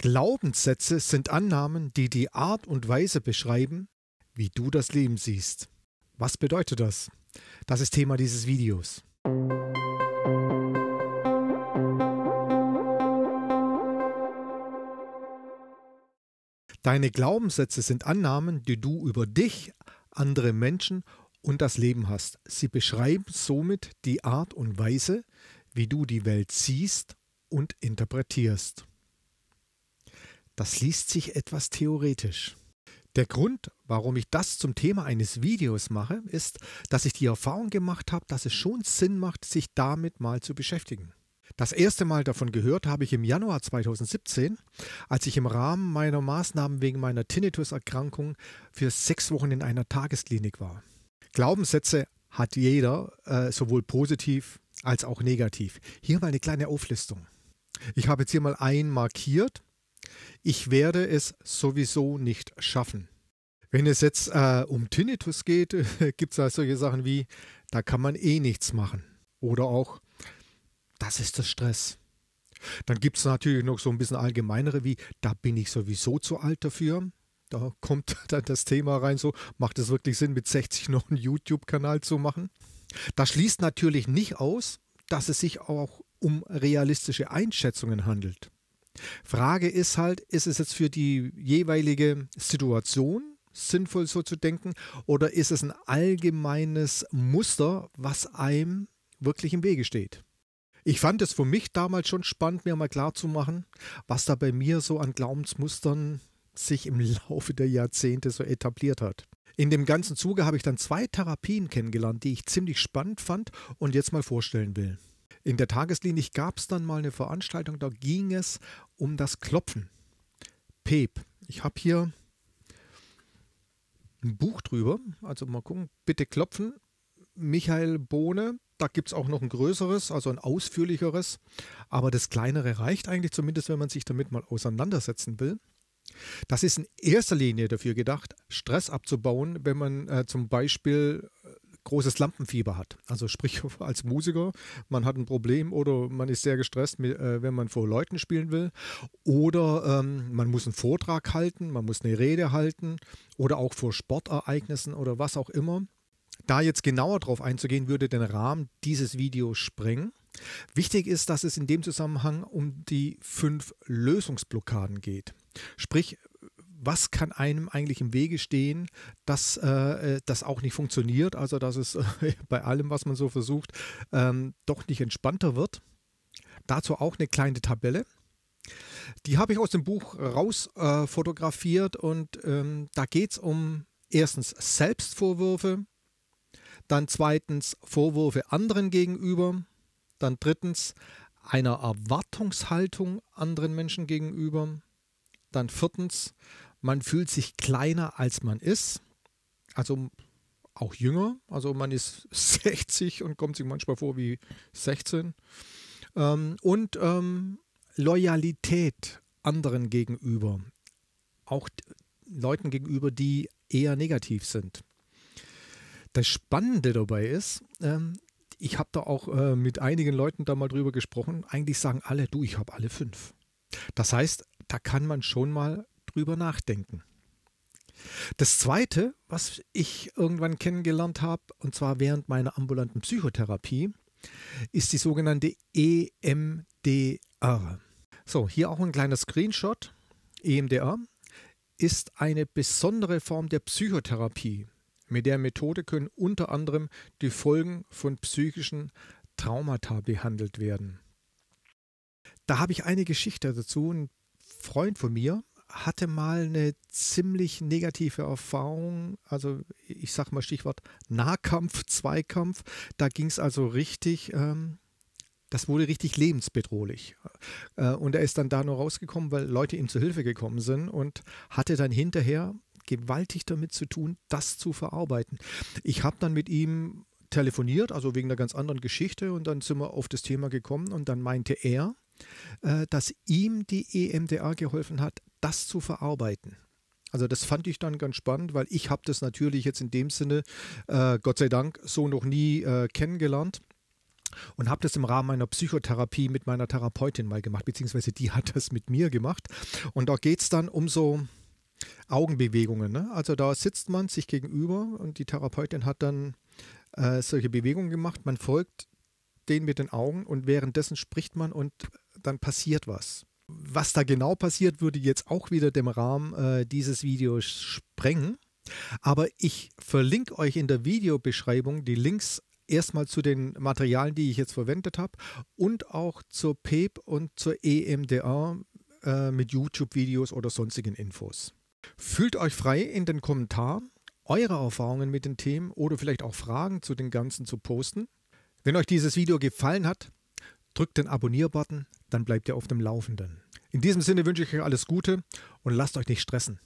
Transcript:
Glaubenssätze sind Annahmen, die die Art und Weise beschreiben, wie du das Leben siehst. Was bedeutet das? Das ist Thema dieses Videos. Deine Glaubenssätze sind Annahmen, die du über dich, andere Menschen und das Leben hast. Sie beschreiben somit die Art und Weise, wie du die Welt siehst und interpretierst. Das liest sich etwas theoretisch. Der Grund, warum ich das zum Thema eines Videos mache, ist, dass ich die Erfahrung gemacht habe, dass es schon Sinn macht, sich damit mal zu beschäftigen. Das erste Mal davon gehört habe ich im Januar 2017, als ich im Rahmen meiner Maßnahmen wegen meiner Tinnituserkrankung für sechs Wochen in einer Tagesklinik war. Glaubenssätze hat jeder, äh, sowohl positiv als auch negativ. Hier mal eine kleine Auflistung. Ich habe jetzt hier mal einen markiert, ich werde es sowieso nicht schaffen. Wenn es jetzt äh, um Tinnitus geht, gibt es halt solche Sachen wie, da kann man eh nichts machen. Oder auch, das ist der Stress. Dann gibt es natürlich noch so ein bisschen allgemeinere wie, da bin ich sowieso zu alt dafür. Da kommt dann das Thema rein, so macht es wirklich Sinn, mit 60 noch einen YouTube-Kanal zu machen. Das schließt natürlich nicht aus, dass es sich auch um realistische Einschätzungen handelt. Frage ist halt, ist es jetzt für die jeweilige Situation sinnvoll so zu denken oder ist es ein allgemeines Muster, was einem wirklich im Wege steht? Ich fand es für mich damals schon spannend, mir mal klarzumachen, was da bei mir so an Glaubensmustern sich im Laufe der Jahrzehnte so etabliert hat. In dem ganzen Zuge habe ich dann zwei Therapien kennengelernt, die ich ziemlich spannend fand und jetzt mal vorstellen will. In der Tageslinie gab es dann mal eine Veranstaltung, da ging es um das Klopfen. PEP. Ich habe hier ein Buch drüber. Also mal gucken. Bitte klopfen. Michael Bohne. Da gibt es auch noch ein größeres, also ein ausführlicheres. Aber das kleinere reicht eigentlich zumindest, wenn man sich damit mal auseinandersetzen will. Das ist in erster Linie dafür gedacht, Stress abzubauen, wenn man äh, zum Beispiel äh, großes Lampenfieber hat. Also sprich als Musiker, man hat ein Problem oder man ist sehr gestresst, äh, wenn man vor Leuten spielen will. Oder ähm, man muss einen Vortrag halten, man muss eine Rede halten oder auch vor Sportereignissen oder was auch immer. Da jetzt genauer drauf einzugehen, würde den Rahmen dieses Videos sprengen. Wichtig ist, dass es in dem Zusammenhang um die fünf Lösungsblockaden geht. Sprich, was kann einem eigentlich im Wege stehen, dass äh, äh das auch nicht funktioniert, also dass es äh, bei allem, was man so versucht, ähm, doch nicht entspannter wird. Dazu auch eine kleine Tabelle. Die habe ich aus dem Buch raus äh, fotografiert und ähm, da geht es um erstens Selbstvorwürfe, dann zweitens Vorwürfe anderen gegenüber, dann drittens einer Erwartungshaltung anderen Menschen gegenüber, dann viertens man fühlt sich kleiner, als man ist. Also auch jünger. Also man ist 60 und kommt sich manchmal vor wie 16. Ähm, und ähm, Loyalität anderen gegenüber. Auch Leuten gegenüber, die eher negativ sind. Das Spannende dabei ist, ähm, ich habe da auch äh, mit einigen Leuten da mal drüber gesprochen. Eigentlich sagen alle, du, ich habe alle fünf. Das heißt, da kann man schon mal drüber nachdenken. Das Zweite, was ich irgendwann kennengelernt habe, und zwar während meiner ambulanten Psychotherapie, ist die sogenannte EMDR. So, hier auch ein kleiner Screenshot. EMDR ist eine besondere Form der Psychotherapie. Mit der Methode können unter anderem die Folgen von psychischen Traumata behandelt werden. Da habe ich eine Geschichte dazu. Ein Freund von mir, hatte mal eine ziemlich negative Erfahrung. Also ich sage mal Stichwort Nahkampf, Zweikampf. Da ging es also richtig. Ähm, das wurde richtig lebensbedrohlich. Äh, und er ist dann da nur rausgekommen, weil Leute ihm zu Hilfe gekommen sind und hatte dann hinterher gewaltig damit zu tun, das zu verarbeiten. Ich habe dann mit ihm telefoniert, also wegen einer ganz anderen Geschichte, und dann sind wir auf das Thema gekommen und dann meinte er, äh, dass ihm die EMDR geholfen hat, das zu verarbeiten. Also das fand ich dann ganz spannend, weil ich habe das natürlich jetzt in dem Sinne, äh, Gott sei Dank, so noch nie äh, kennengelernt und habe das im Rahmen meiner Psychotherapie mit meiner Therapeutin mal gemacht, beziehungsweise die hat das mit mir gemacht. Und da geht es dann um so Augenbewegungen. Ne? Also da sitzt man sich gegenüber und die Therapeutin hat dann äh, solche Bewegungen gemacht. Man folgt denen mit den Augen und währenddessen spricht man und dann passiert was was da genau passiert, würde jetzt auch wieder dem Rahmen äh, dieses Videos sprengen. Aber ich verlinke euch in der Videobeschreibung die Links erstmal zu den Materialien, die ich jetzt verwendet habe und auch zur PEP und zur EMDR äh, mit YouTube-Videos oder sonstigen Infos. Fühlt euch frei, in den Kommentaren eure Erfahrungen mit den Themen oder vielleicht auch Fragen zu den Ganzen zu posten. Wenn euch dieses Video gefallen hat, drückt den Abonnier-Button, dann bleibt ihr auf dem Laufenden. In diesem Sinne wünsche ich euch alles Gute und lasst euch nicht stressen.